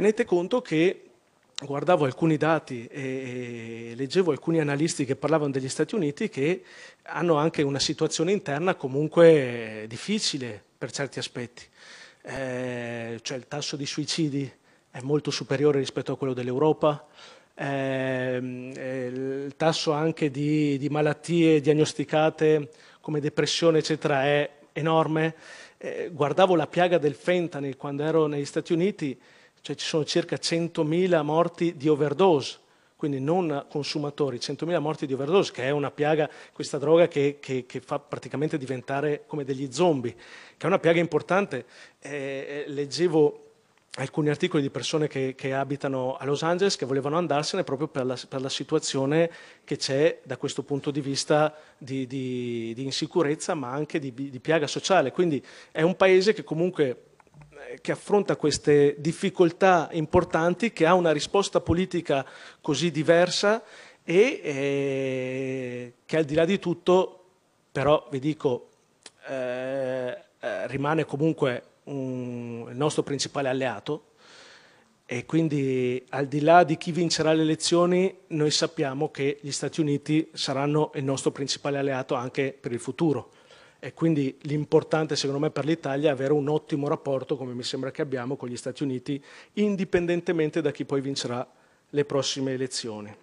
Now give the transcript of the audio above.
tenete conto che guardavo alcuni dati e, leggevo alcuni analisti che parlavano degli Stati Uniti che hanno anche una situazione interna comunque difficile per certi aspetti. Eh, cioè il tasso di suicidi è molto superiore rispetto a quello dell'Europa, ehm, eh, il tasso anche di, di, malattie diagnosticate come depressione eccetera è enorme. Eh, guardavo la piaga del fentanyl quando ero negli Stati Uniti, cioè ci sono circa 100.000 morti di overdose, quindi non consumatori, 100.000 morti di overdose, che è una piaga, questa droga che, che, che fa praticamente diventare come degli zombie, che è una piaga importante. Eh, eh, leggevo alcuni articoli di persone che, che, abitano a Los Angeles che volevano andarsene proprio per la, per la situazione che c'è da questo punto di vista di, di, di insicurezza ma anche di, di piaga sociale. Quindi è un paese che comunque che affronta queste difficoltà importanti, che ha una risposta politica così diversa e eh, che al di là di tutto, però vi dico, eh, eh, rimane comunque un, il nostro principale alleato e quindi al di là di chi vincerà le elezioni noi sappiamo che gli Stati Uniti saranno il nostro principale alleato anche per il futuro. E quindi l'importante secondo me per l'Italia è avere un ottimo rapporto, come mi sembra che abbiamo, con gli Stati Uniti, indipendentemente da chi poi vincerà le prossime elezioni.